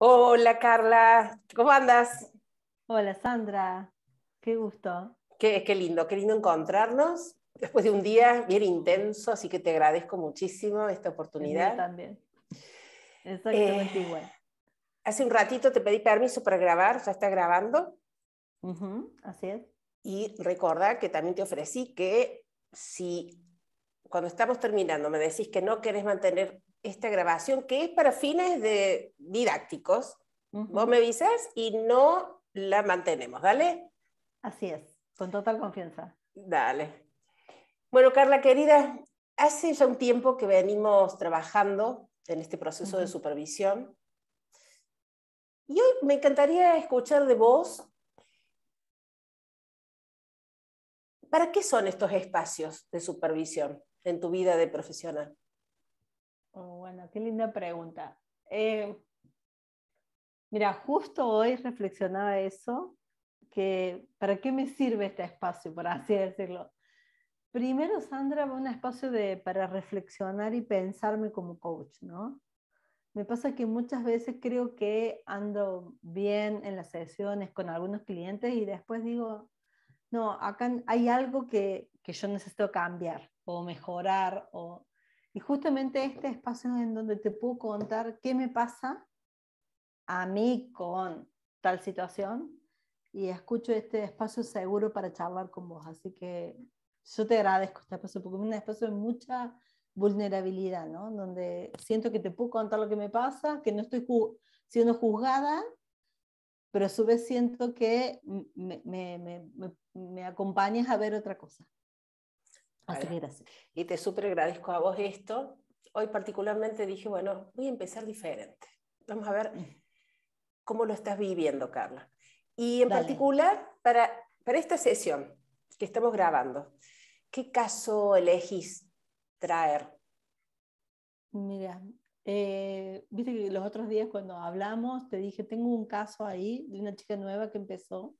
Hola Carla, ¿cómo andas? Hola Sandra, qué gusto. Qué, lindo, qué lindo encontrarnos después de un día bien intenso, así que te agradezco muchísimo esta oportunidad. Yo también. Exactamente eh, igual. Hace un ratito te pedí permiso para grabar, ya está grabando. así es. Y recordar que también te ofrecí que si cuando estamos terminando me decís que no querés mantener esta grabación que es para fines de didácticos. Vos me avisas y no la mantenemos, ¿dale? Así es, con total confianza. Dale. Bueno, Carla querida, hace ya un tiempo que venimos trabajando en este proceso de supervisión. Y hoy me encantaría escuchar de vos ¿Para qué son estos espacios de supervisión en tu vida de profesional? Oh, bueno, qué linda pregunta. Eh, mira, justo hoy reflexionaba eso, que para qué me sirve este espacio, por así decirlo. Primero, Sandra, un espacio de, para reflexionar y pensarme como coach, ¿no? Me pasa que muchas veces creo que ando bien en las sesiones con algunos clientes y después digo, no, acá hay algo que, que yo necesito cambiar o mejorar o y justamente este espacio es en donde te puedo contar qué me pasa a mí con tal situación y escucho este espacio seguro para charlar con vos. Así que yo te agradezco este espacio porque es un espacio de mucha vulnerabilidad, ¿no? Donde siento que te puedo contar lo que me pasa, que no estoy siendo juzgada, pero a su vez siento que me, me, me acompañas a ver otra cosa. Y te súper agradezco a vos esto. Hoy particularmente dije, bueno, voy a empezar diferente. Vamos a ver mm. cómo lo estás viviendo, Carla. Y en particular, para, para esta sesión que estamos grabando, ¿qué caso elegís traer? Mira, eh, viste que los otros días cuando hablamos te dije, tengo un caso ahí de una chica nueva que empezó,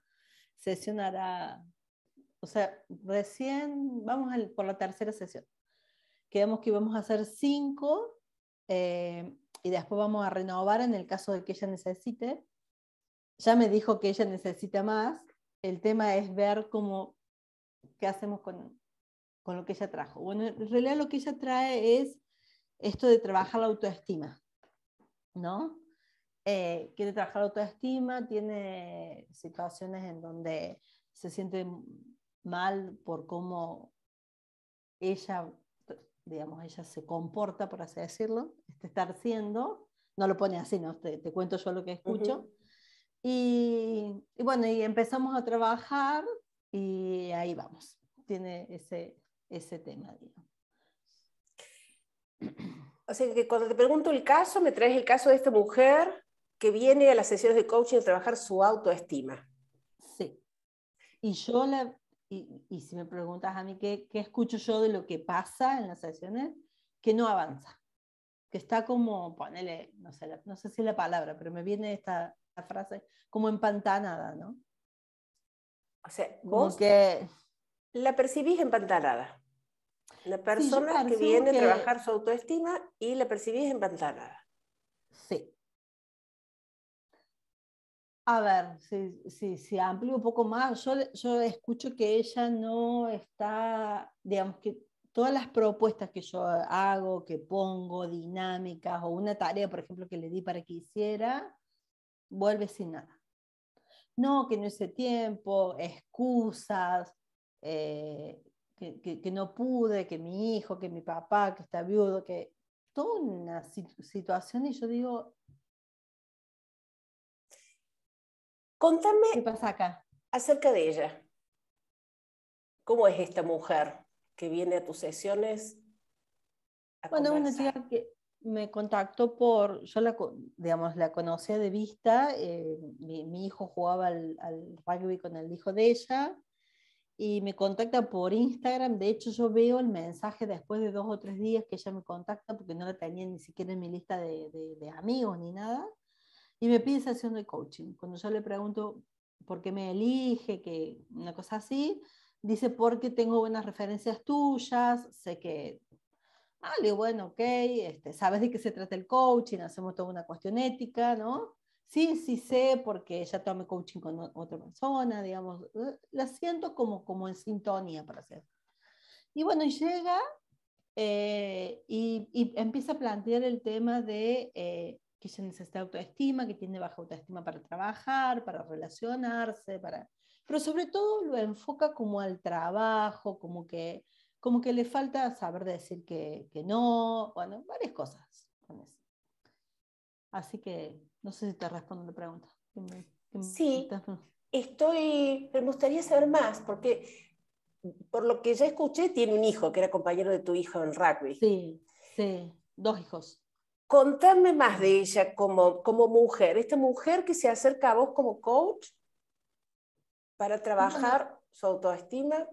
sesionará o sea, recién vamos por la tercera sesión. Quedamos que íbamos a hacer cinco eh, y después vamos a renovar en el caso de que ella necesite. Ya me dijo que ella necesita más. El tema es ver cómo, qué hacemos con, con lo que ella trajo. Bueno, en realidad lo que ella trae es esto de trabajar la autoestima, ¿no? Eh, quiere trabajar la autoestima, tiene situaciones en donde se siente mal por cómo ella, digamos, ella se comporta, por así decirlo, este estar siendo, no lo pone así, ¿no? te, cuento yo lo que escucho. y, bueno, y empezamos a trabajar y ahí vamos, tiene ese, ese tema, Así que cuando te pregunto el caso, me traes el caso de esta mujer que viene a las sesiones de coaching a trabajar su autoestima. Sí. Y yo la, y, si me preguntas a mí qué, escucho yo de lo que pasa en las sesiones, que no avanza, que está como, ponele, no sé, no sé si es la palabra, pero me viene esta frase, como empantanada, ¿no? O sea, vos que... la percibís empantanada. La persona que viene a trabajar su autoestima y la percibís empantanada. Sí, a ver, si, si, amplio un poco más, yo, escucho que ella no está, digamos que todas las propuestas que yo hago, que pongo, dinámicas o una tarea, por ejemplo, que le di para que hiciera, vuelve sin nada. No, que no hice tiempo, excusas, eh, que, no pude, que mi hijo, que mi papá, que está viudo, que toda una situación y yo digo, Contame acerca de ella. ¿Cómo es esta mujer que viene a tus sesiones? bueno, una chica que me contactó por, yo la, digamos, conocía de vista, eh, mi, hijo jugaba al, rugby con el hijo de ella, y me contacta por Instagram. De hecho, yo veo el mensaje después de dos o tres días que ella me contacta porque no la tenía ni siquiera en mi lista de amigos ni nada. Y me pide sesión de coaching. Cuando yo le pregunto por qué me elige, que una cosa así, dice porque tengo buenas referencias tuyas, sé que Ah, le bueno, ok, este, sabes de qué se trata el coaching, hacemos toda una cuestión ética, ¿no? Sí, sí sé, porque ya tomé coaching con otra persona, digamos, eh, la siento como, como en sintonía para hacer. Y bueno, llega eh, y, y, empieza a plantear el tema de eh, que ella necesita autoestima, que tiene baja autoestima para trabajar, para relacionarse, para... pero sobre todo lo enfoca como al trabajo, como que, como que le falta saber decir que, que no, bueno, varias cosas con eso. Así que no sé si te respondo la pregunta. sí, estoy, me gustaría saber más, porque por lo que ya escuché, tiene un hijo que era compañero de tu hijo en rugby. Sí, sí, dos hijos. Contame más de ella como, mujer, esta mujer que se acerca a vos como coach para trabajar su autoestima.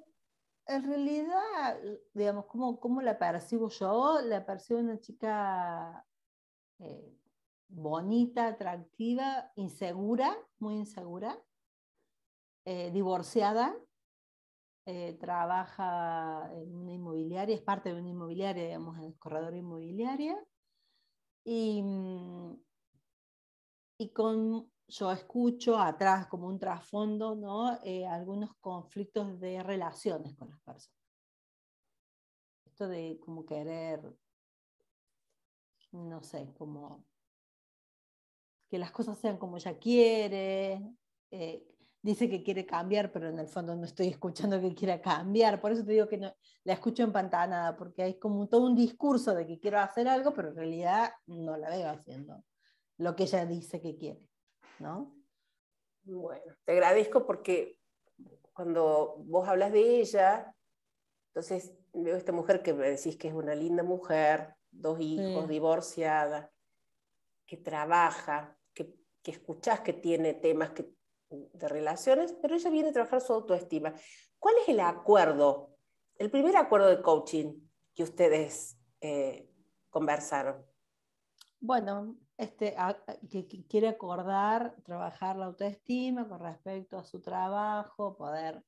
En realidad, digamos, ¿cómo, la percibo yo? La percibo una chica eh, bonita, atractiva, insegura, muy insegura, eh, divorciada, eh, trabaja en una inmobiliaria, es parte de una inmobiliaria, digamos, en el corredor inmobiliario. Y, mm, y con, yo escucho atrás como un trasfondo, ¿no? Eh, algunos conflictos de relaciones con las personas. Esto de como querer, no sé, como que las cosas sean como ella quiere, eh, dice que quiere cambiar, pero en el fondo no estoy escuchando que quiera cambiar. Por eso te digo que no, la escucho empantanada, porque hay como todo un discurso de que quiero hacer algo, pero en realidad no la veo haciendo lo que ella dice que quiere, Bueno, te agradezco porque cuando vos hablas de ella, entonces veo esta mujer que me decís que es una linda mujer, dos hijos, divorciada, que trabaja, que, que escuchás que tiene temas que de relaciones, pero ella viene a trabajar su autoestima. ¿Cuál es el acuerdo, el primer acuerdo de coaching que ustedes eh, conversaron? Bueno, este, que, quiere acordar, trabajar la autoestima con respecto a su trabajo, poder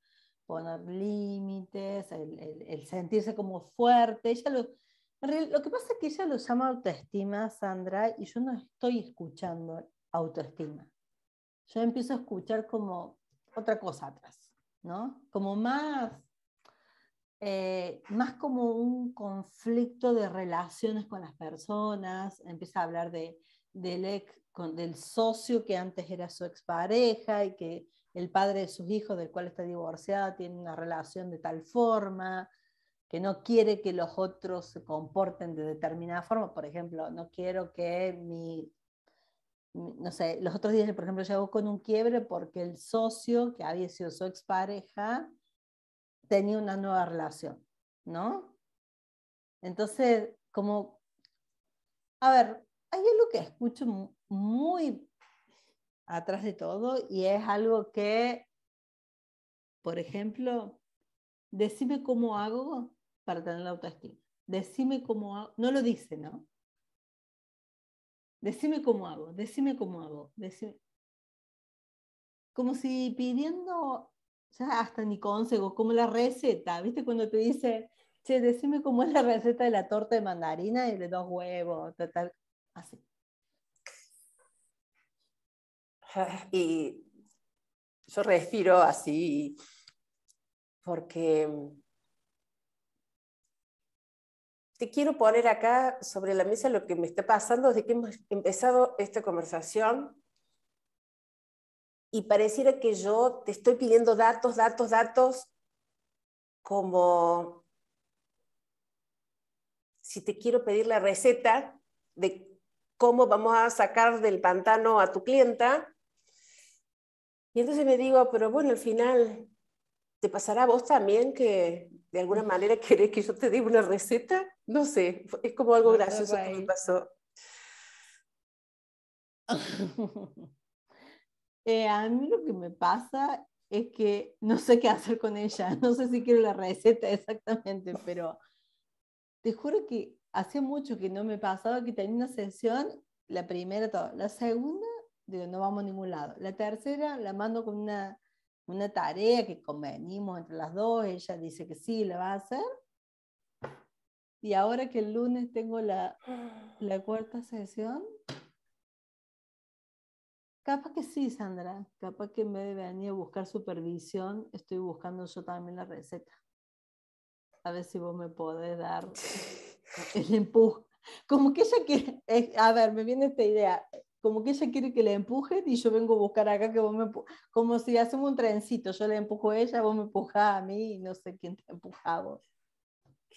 poner límites, el, sentirse como fuerte. Ella lo, lo que pasa es que ella lo llama autoestima, Sandra, y yo no estoy escuchando autoestima yo empiezo a escuchar como otra cosa atrás, ¿no? Como más, eh, más como un conflicto de relaciones con las personas, empieza a hablar de, del, ex, del socio que antes era su expareja y que el padre de sus hijos, del cual está divorciada, tiene una relación de tal forma, que no quiere que los otros se comporten de determinada forma. Por ejemplo, no quiero que mi no sé, los otros días, por ejemplo, llegó con un quiebre porque el socio, que había sido su expareja, tenía una nueva relación, ¿no? Entonces, como, a ver, hay algo que escucho muy atrás de todo y es algo que, por ejemplo, decime cómo hago para tener la autoestima. Decime cómo hago, no lo dice, ¿no? Decime cómo hago, decime cómo hago, decime. Como si pidiendo, ya hasta ni consejos, como la receta, ¿viste? Cuando te dice, che, decime cómo es la receta de la torta de mandarina y de dos huevos, total, así. Y yo respiro así porque te quiero poner acá sobre la mesa lo que me está pasando desde que hemos empezado esta conversación y pareciera que yo te estoy pidiendo datos, datos, datos, como si te quiero pedir la receta de cómo vamos a sacar del pantano a tu clienta. Y entonces me digo, pero bueno, al final, ¿te pasará a vos también que de alguna manera querés que yo te diga una receta? no sé, es como algo gracioso que me pasó. Eh, a mí lo que me pasa es que no sé qué hacer con ella, no sé si quiero la receta exactamente, pero te juro que hacía mucho que no me pasaba que tenía una sesión, la primera, todo. la segunda, digo, no vamos a ningún lado, la tercera la mando con una, una tarea que convenimos entre las dos, ella dice que sí, la va a hacer, y ahora que el lunes tengo la, la cuarta sesión, capaz que sí, Sandra, capaz que me vez de venir a buscar supervisión, estoy buscando yo también la receta. A ver si vos me podés dar el empuje. Como que ella quiere, a ver, me viene esta idea, como que ella quiere que le empuje y yo vengo a buscar acá que vos me como si hacemos un trencito, yo le empujo a ella, vos me empujás a mí y no sé quién te empuja a vos.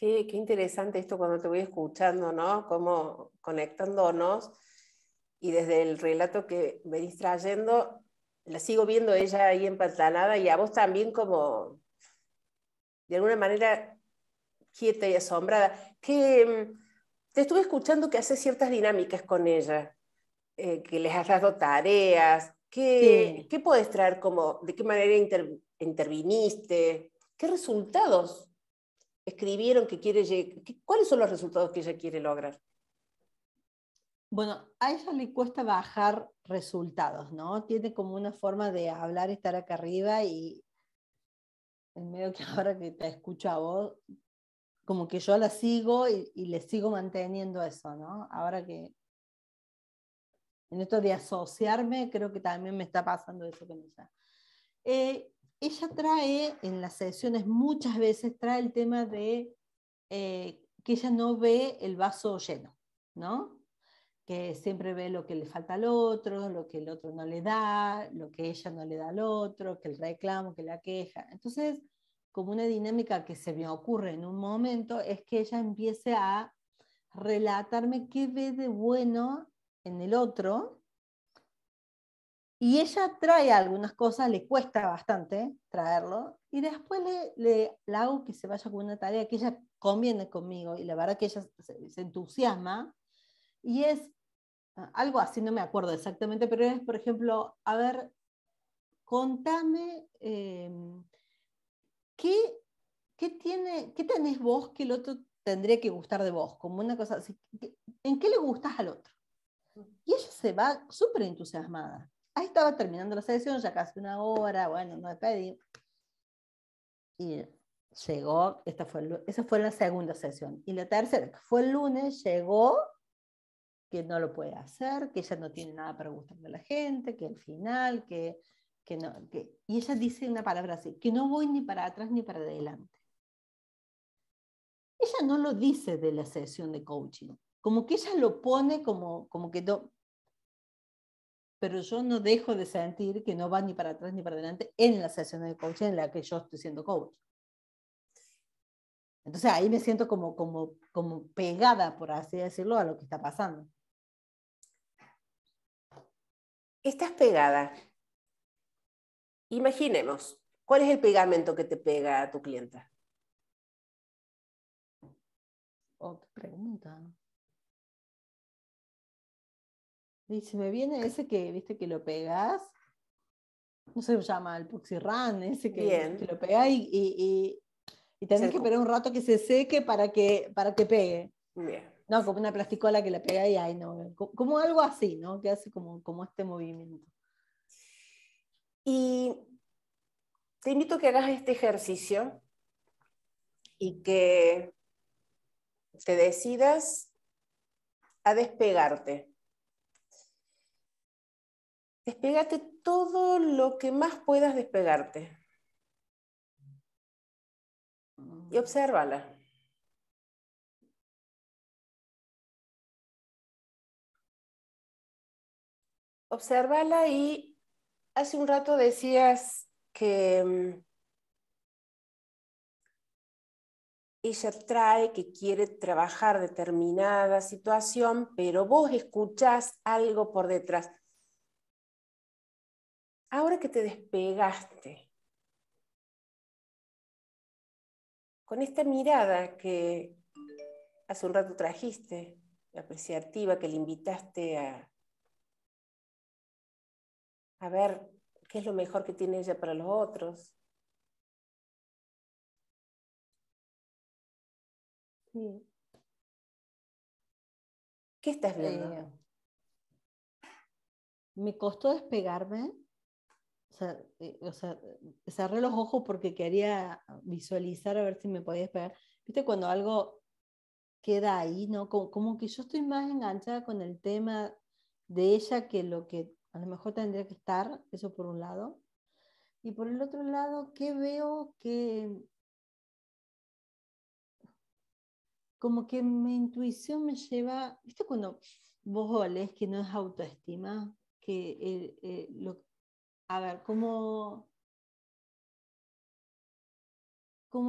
Qué, interesante esto cuando te voy escuchando, ¿no? Cómo conectándonos y desde el relato que venís trayendo, la sigo viendo ella ahí empantanada y a vos también como, de alguna manera, quieta y asombrada. Que mm, te estuve escuchando que haces ciertas dinámicas con ella, eh, que les has dado tareas. ¿Qué, puedes traer como, de qué manera interviniste? ¿Qué resultados escribieron que quiere llegar ¿Cuáles son los resultados que ella quiere lograr? Bueno, a ella le cuesta bajar resultados, ¿no? Tiene como una forma de hablar, estar acá arriba y en medio que ahora que te escucho a vos, como que yo la sigo y, le sigo manteniendo eso, ¿no? Ahora que en esto de asociarme, creo que también me está pasando eso con ella. Eh, ella trae en las sesiones muchas veces, trae el tema de eh, que ella no ve el vaso lleno, ¿no? Que siempre ve lo que le falta al otro, lo que el otro no le da, lo que ella no le da al otro, que el reclamo, que la queja. Entonces, como una dinámica que se me ocurre en un momento, es que ella empiece a relatarme qué ve de bueno en el otro y ella trae algunas cosas, le cuesta bastante traerlo, y después le, hago que se vaya con una tarea que ella conviene conmigo, y la verdad que ella se, entusiasma, y es ah, algo así, no me acuerdo exactamente, pero es, por ejemplo, a ver, contame em, ¿qué, tiene, qué tenés vos que el otro tendría que gustar de vos, como una cosa ¿en qué le gustas al otro? Y ella se va súper entusiasmada. Ahí estaba terminando la sesión, ya casi una hora, bueno, no me pedí. Y llegó, esta fue, esa fue la segunda sesión. Y la tercera, que fue el lunes, llegó que no lo puede hacer, que ella no tiene nada para gustarle a la gente, que al final, que, que no. y ella dice una palabra así, que no voy ni para atrás ni para adelante. Ella no lo dice de la sesión de coaching, como que ella lo pone como, como que no, pero yo no dejo de sentir que no va ni para atrás ni para adelante en la sesión de coaching en la que yo estoy siendo coach. Entonces ahí me siento como, como, como pegada, por así decirlo, a lo que está pasando. Estás pegada. Imaginemos, ¿cuál es el pegamento que te pega a tu clienta? Otra oh, qué pregunta. Y me viene ese que, viste, que lo pegas. No se llama el puxirran, ese que, lo pega, y, y, tenés que esperar un rato que se seque para que, para que pegue. No, como una plasticola que la pega y ahí no. Como algo así, ¿no? Que hace como, como este movimiento. Y te invito a que hagas este ejercicio y que te decidas a despegarte Despegate todo lo que más puedas despegarte. Y mm. obsérvala. Obsérvala y hace un rato decías que mm, ella trae que quiere trabajar determinada situación, pero vos escuchás algo por detrás ahora que te despegaste, con esta mirada que hace un rato trajiste, apreciativa que le invitaste a, ver qué es lo mejor que tiene ella para los otros. ¿Qué estás viendo? Eh, me costó despegarme eh, o sea, eh, cerré los ojos porque quería visualizar a ver si me podía esperar. ¿Viste cuando algo queda ahí, no? Como, que yo estoy más enganchada con el tema de ella que lo que a lo mejor tendría que estar, eso por un lado. Y por el otro lado, ¿qué veo que... Como que mi intuición me lleva, ¿viste cuando vos olés que no es autoestima? Que eh, lo que lo, a ver, como,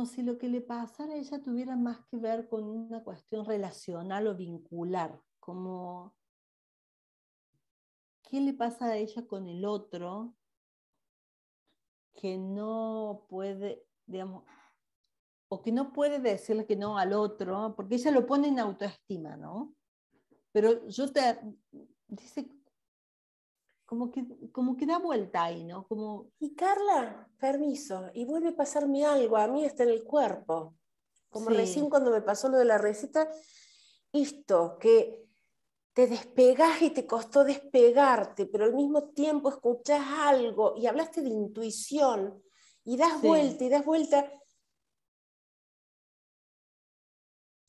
si lo que le pasara a ella tuviera más que ver con una cuestión relacional o vincular, como qué le pasa a ella con el otro que no puede, digamos, o que no puede decirle que no al otro, porque ella lo pone en autoestima, ¿no? Pero yo te dice como que, da vuelta ahí, ¿no? Como... Y Carla, permiso, y vuelve a pasarme algo, a mí está en el cuerpo. Como recién cuando me pasó lo de la receta, esto, que te despegas y te costó despegarte, pero al mismo tiempo escuchas algo y hablaste de intuición y das vuelta y das vuelta.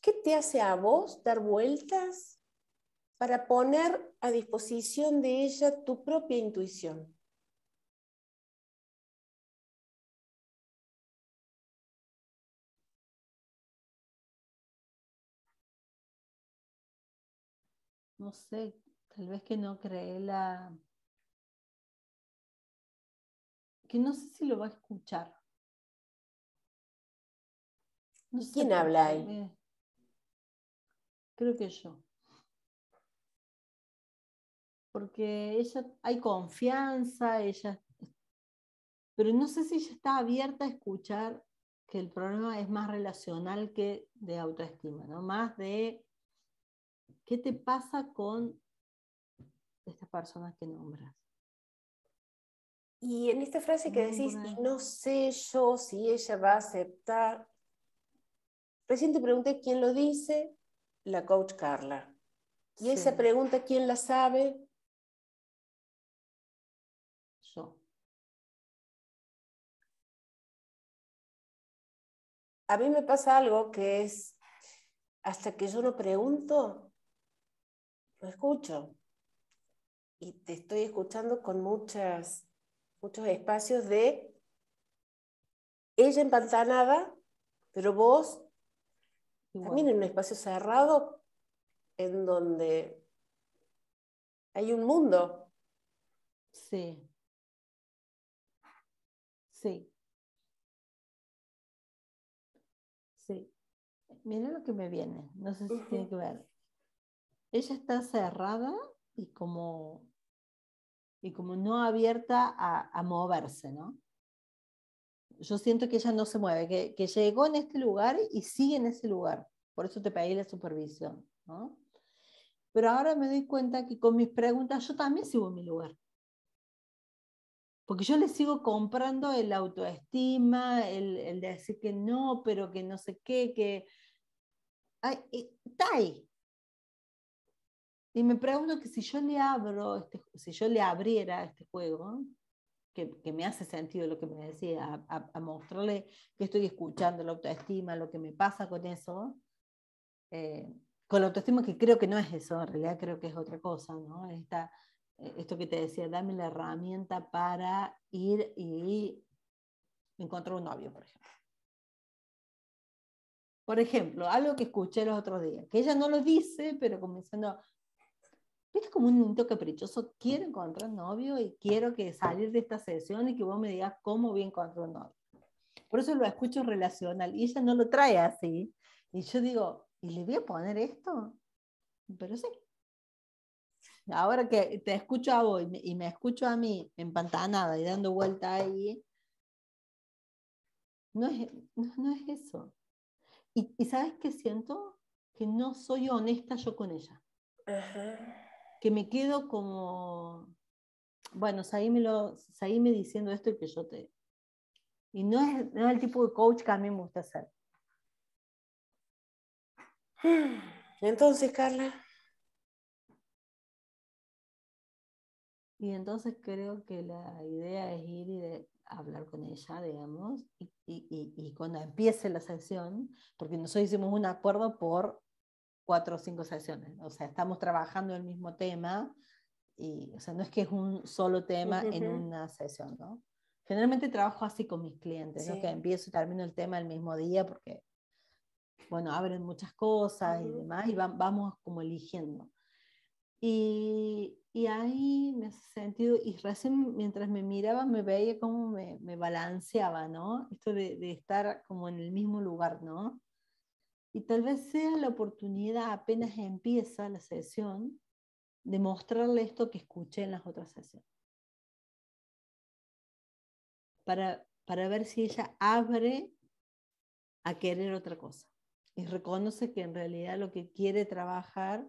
¿Qué te hace a vos dar vueltas? para poner a disposición de ella tu propia intuición. No sé, tal vez que no cree la... que no sé si lo va a escuchar. No ¿Quién habla ahí? Creo que yo porque ella hay confianza, ella, pero no sé si ella está abierta a escuchar que el problema es más relacional que de autoestima, ¿no? Más de qué te pasa con estas personas que nombras. Y en esta frase que decís, no sé yo si ella va a aceptar, recién te pregunté quién lo dice, la coach Carla. Y esa pregunta, ¿quién la sabe? a mí me pasa algo que es, hasta que yo no pregunto, lo escucho. Y te estoy escuchando con muchos espacios de ella empantanada, pero vos también en un espacio cerrado en donde hay un mundo. Sí. Sí. Miren lo que me viene, no sé si tiene que ver. Ella está cerrada y como, y como no abierta a, moverse, ¿no? Yo siento que ella no se mueve, que, que, llegó en este lugar y sigue en ese lugar. Por eso te pedí la supervisión, ¿no? Pero ahora me doy cuenta que con mis preguntas yo también sigo en mi lugar. Porque yo le sigo comprando el autoestima, el, el, decir que no, pero que no sé qué, que está ahí. Y me pregunto que si yo le abro, este, si yo le abriera este juego, que, me hace sentido lo que me decía, a, mostrarle que estoy escuchando la autoestima, lo que me pasa con eso, eh, con la autoestima que creo que no es eso, en realidad creo que es otra cosa, ¿no? Eh, esto que te decía, dame la herramienta para ir y encontrar un novio, por ejemplo. Por ejemplo, algo que escuché los otros días, que ella no lo dice, pero comenzando, ¿viste como un niño caprichoso? Quiero encontrar novio y quiero que salir de esta sesión y que vos me digas cómo voy a encontrar novio. Por eso lo escucho relacional y ella no lo trae así. Y yo digo, ¿y le voy a poner esto? Pero sí. Ahora que te escucho a vos y me, escucho a mí empantanada y dando vuelta ahí, no no es eso. Y, sabes qué siento? Que no soy honesta yo con ella. Que me quedo como, bueno, lo me diciendo esto y que yo te... Y no es, no es el tipo de coach que a mí me gusta hacer. Entonces, Carla. Y entonces creo que la idea es ir y de, hablar con ella, digamos, y, y, cuando empiece la sesión, porque nosotros hicimos un acuerdo por cuatro o cinco sesiones, o sea, estamos trabajando el mismo tema, y, o sea, no es que es un solo tema en una sesión, ¿no? Generalmente trabajo así con mis clientes, que empiezo y termino el tema el mismo día porque, bueno, abren muchas cosas y demás, y vamos como eligiendo. Y y ahí me hace sentido, y recién mientras me miraba me veía cómo me, me balanceaba, ¿no? Esto de, de, estar como en el mismo lugar, ¿no? Y tal vez sea la oportunidad, apenas empieza la sesión, de mostrarle esto que escuché en las otras sesiones. Para, para ver si ella abre a querer otra cosa y reconoce que en realidad lo que quiere trabajar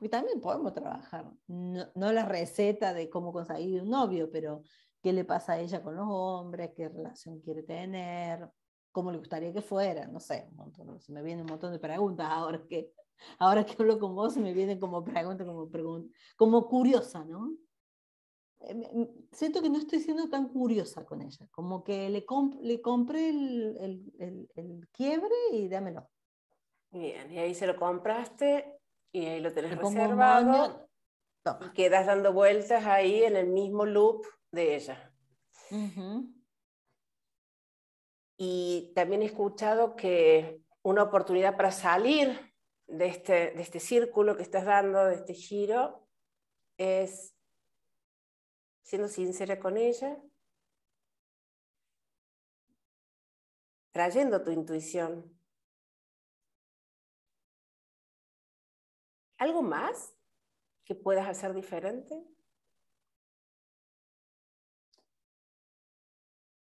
porque también podemos trabajar, no, la receta de cómo conseguir un novio, pero qué le pasa a ella con los hombres, qué relación quiere tener, cómo le gustaría que fuera, no sé, un montón, se me vienen un montón de preguntas ahora que, ahora que hablo con vos, se me vienen como preguntas, como, pregunta, como curiosa, ¿no? Eh, siento que no estoy siendo tan curiosa con ella, como que le, le compré el, el, el, el, quiebre y dámelo. Bien, y ahí se lo compraste y ahí lo tenés reservado. quedas dando vueltas ahí en el mismo loop de ella. Y también he escuchado que una oportunidad para salir de este, de este círculo que estás dando, de este giro, es siendo sincera con ella, trayendo tu intuición, ¿Algo más que puedas hacer diferente?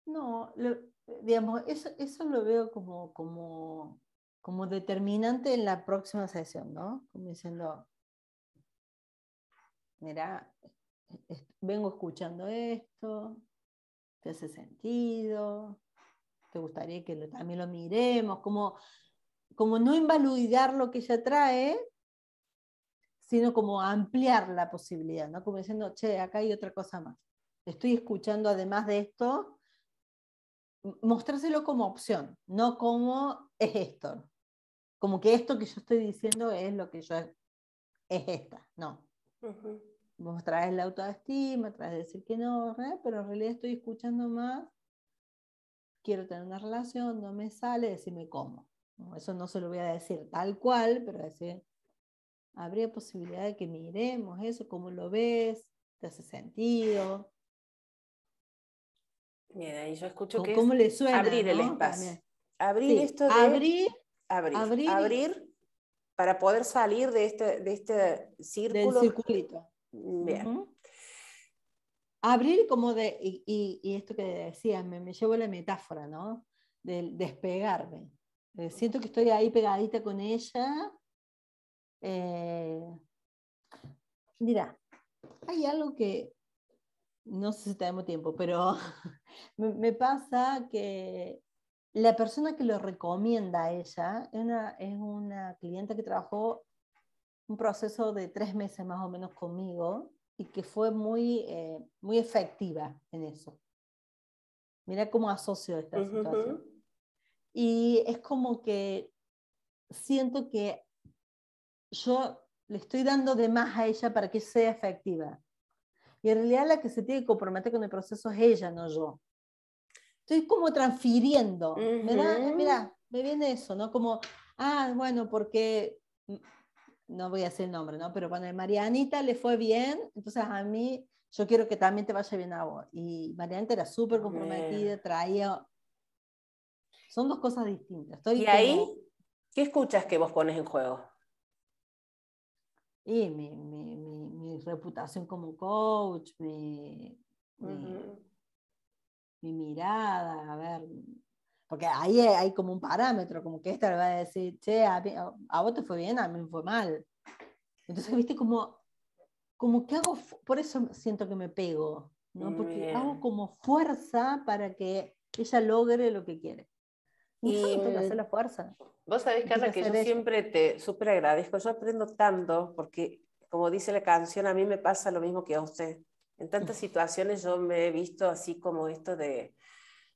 No, digamos, eso, lo veo como, determinante en la próxima sesión, ¿no? Como diciendo, mira, vengo escuchando esto, te hace sentido, te gustaría que también lo miremos, como, como no invalidar lo que ella trae, sino como ampliar la posibilidad, ¿no? Como diciendo, che, acá hay otra cosa más. Estoy escuchando además de esto, mostrárselo como opción, no como es esto. Como que esto que yo estoy diciendo es lo que yo es esta, no. Mostrar es traes la autoestima, traes decir que no, pero en realidad estoy escuchando más, quiero tener una relación, no me sale, decime cómo. Eso no se lo voy a decir tal cual, pero decir, habría posibilidad de que miremos eso, cómo lo ves, te hace sentido. Mira, ahí yo escucho que cómo le suena, abrir el espacio. Abrir esto de abrir, abrir, abrir, para poder salir de este, de este círculo. Del circulito. Bien. Abrir como de, y, esto que decías, me, llevo la metáfora, ¿no? Del despegarme. Eh, siento que estoy ahí pegadita con ella, eh, mira, hay algo que no sé si tenemos tiempo, pero me, pasa que la persona que lo recomienda a ella es una, es una clienta que trabajó un proceso de tres meses más o menos conmigo y que fue muy, eh, muy efectiva en eso. Mira cómo asocio esta situación. Y es como que siento que yo le estoy dando de más a ella para que sea efectiva. Y en realidad la que se tiene que comprometer con el proceso es ella, no yo. Estoy como transfiriendo. Mira, me viene eso, ¿no? Como, ah, bueno, porque, mm, no voy a hacer el nombre, ¿no? Pero cuando a Marianita le fue bien, entonces a mí, yo quiero que también te vaya bien a vos. Y Marianita era súper comprometida, traía... Son dos cosas distintas. Estoy ¿Y ahí? ¿Qué escuchas que vos pones en juego? y mi, reputación como coach, mi, mirada, a ver, porque ahí hay como un parámetro, como que esta le va a decir, che, a, a, vos te fue bien, a mí me fue mal. Entonces, viste, como, como que hago, por eso siento que me pego, ¿no? Porque hago como fuerza para que ella logre lo que quiere. Y la fuerza. Vos sabés, Carla, que yo siempre te súper agradezco. Yo aprendo tanto porque, como dice la canción, a mí me pasa lo mismo que a usted. En tantas situaciones yo me he visto así como esto de,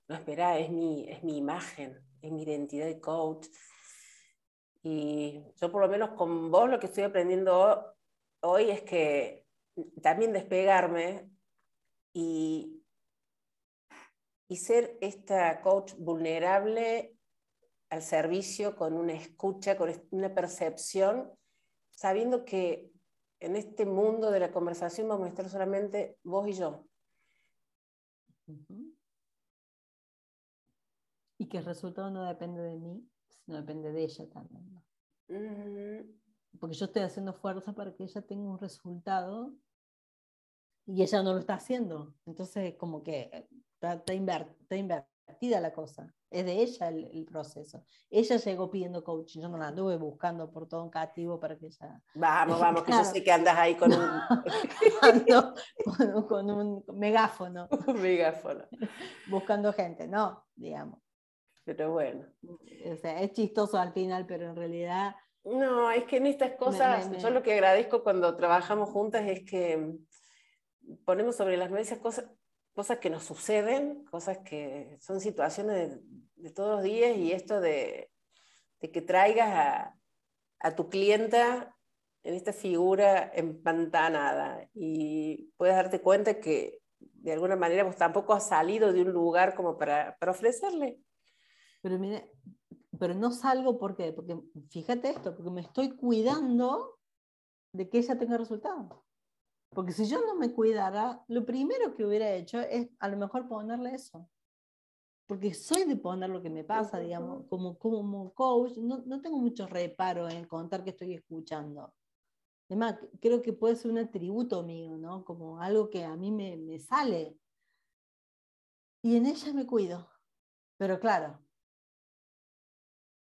no espera, es mi, es mi imagen, es mi identidad de coach. Y yo por lo menos con vos lo que estoy aprendiendo hoy es que también despegarme y, y ser esta coach vulnerable al servicio, con una escucha, con una percepción, sabiendo que en este mundo de la conversación vamos a estar solamente vos y yo. Y que el resultado no depende de mí, sino depende de ella también. Porque yo estoy haciendo fuerza para que ella tenga un resultado y ella no lo está haciendo. Entonces, como que eh, está invertida la cosa. Es de ella el, proceso. Ella llegó pidiendo coaching, yo no la anduve buscando por todo un cativo para que ella... Vamos, vamos, que yo sé que andas ahí con un... con un megáfono. Un megáfono. Buscando gente, no, digamos. Pero bueno. O sea, es chistoso al final, pero en realidad... No, es que en estas cosas, yo lo que agradezco cuando trabajamos juntas es que ponemos sobre las mesas cosas, cosas que nos suceden, cosas que son situaciones de, todos los días y esto de, que traigas a, tu clienta en esta figura empantanada y puedes darte cuenta que de alguna manera vos tampoco has salido de un lugar como para, ofrecerle. Pero mire, pero no salgo porque, porque fíjate esto, porque me estoy cuidando de que ella tenga resultados. Porque si yo no me cuidara, lo primero que hubiera hecho es a lo mejor ponerle eso. Porque soy de poner lo que me pasa, digamos, como, como coach, no, no tengo mucho reparo en contar que estoy escuchando. Además, creo que puede ser un atributo mío, ¿no? Como algo que a mí me, me sale. Y en ella me cuido. Pero claro,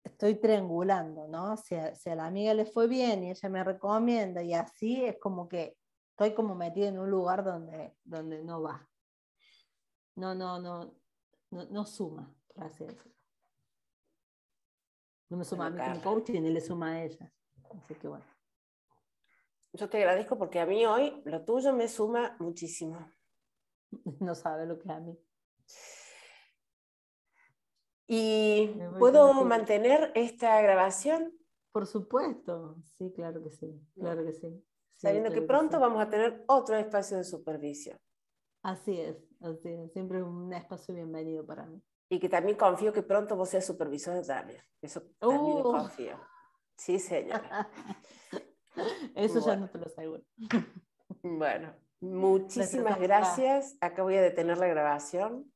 estoy triangulando, ¿no? si a, la amiga le fue bien y ella me recomienda y así es como que Estoy como metida en un lugar donde, donde no va. No, no, no, no, suma, gracias No me suma a mí coaching ni le suma a ella. Así que bueno. Yo te agradezco porque a mí hoy lo tuyo me suma muchísimo. No sabe lo que a mí. ¿Y puedo mantener esta grabación? Por supuesto, sí, claro que sí, claro que sí sabiendo que pronto vamos a tener otro espacio de supervisión. Así es, así es, siempre un espacio bienvenido para mí. Y que también confío que pronto vos seas supervisor de también. Eso también uh. confío. Sí, señora. Eso ya no te lo aseguro. Bueno, muchísimas gracias. Acá voy a detener la grabación.